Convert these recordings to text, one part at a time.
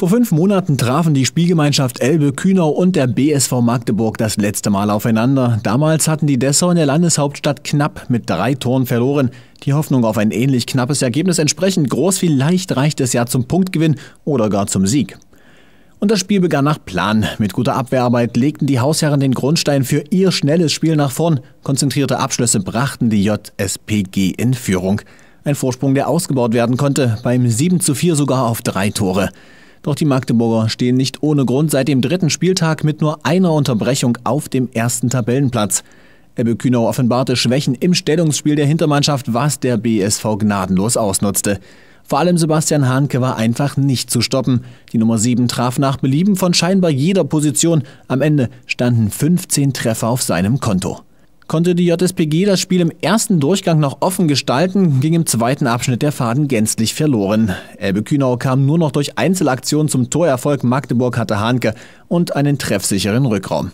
Vor fünf Monaten trafen die Spielgemeinschaft Elbe, Kühnau und der BSV Magdeburg das letzte Mal aufeinander. Damals hatten die Dessau in der Landeshauptstadt knapp mit drei Toren verloren. Die Hoffnung auf ein ähnlich knappes Ergebnis entsprechend groß. Vielleicht reicht es ja zum Punktgewinn oder gar zum Sieg. Und das Spiel begann nach Plan. Mit guter Abwehrarbeit legten die Hausherren den Grundstein für ihr schnelles Spiel nach vorn. Konzentrierte Abschlüsse brachten die JSPG in Führung. Ein Vorsprung, der ausgebaut werden konnte, beim 7 zu 4 sogar auf drei Tore. Doch die Magdeburger stehen nicht ohne Grund seit dem dritten Spieltag mit nur einer Unterbrechung auf dem ersten Tabellenplatz. Ebbe Kühnau offenbarte Schwächen im Stellungsspiel der Hintermannschaft, was der BSV gnadenlos ausnutzte. Vor allem Sebastian Hahnke war einfach nicht zu stoppen. Die Nummer 7 traf nach Belieben von scheinbar jeder Position. Am Ende standen 15 Treffer auf seinem Konto konnte die JSPG das Spiel im ersten Durchgang noch offen gestalten, ging im zweiten Abschnitt der Faden gänzlich verloren. Elbe Kühnau kam nur noch durch Einzelaktionen zum Torerfolg, Magdeburg hatte Hahnke und einen treffsicheren Rückraum.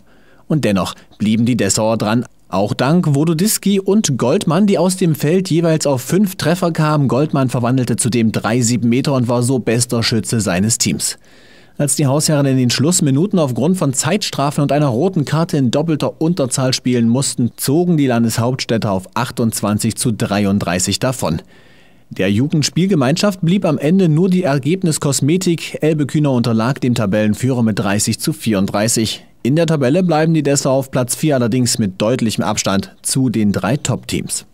Und dennoch blieben die Dessauer dran, auch dank Wododiski und Goldmann, die aus dem Feld jeweils auf fünf Treffer kamen. Goldmann verwandelte zudem drei Siebenmeter und war so bester Schütze seines Teams. Als die Hausherren in den Schlussminuten aufgrund von Zeitstrafen und einer roten Karte in doppelter Unterzahl spielen mussten, zogen die Landeshauptstädte auf 28 zu 33 davon. Der Jugendspielgemeinschaft blieb am Ende nur die Ergebniskosmetik. Elbe Kühner unterlag dem Tabellenführer mit 30 zu 34. In der Tabelle bleiben die Dessau auf Platz 4 allerdings mit deutlichem Abstand zu den drei Top-Teams.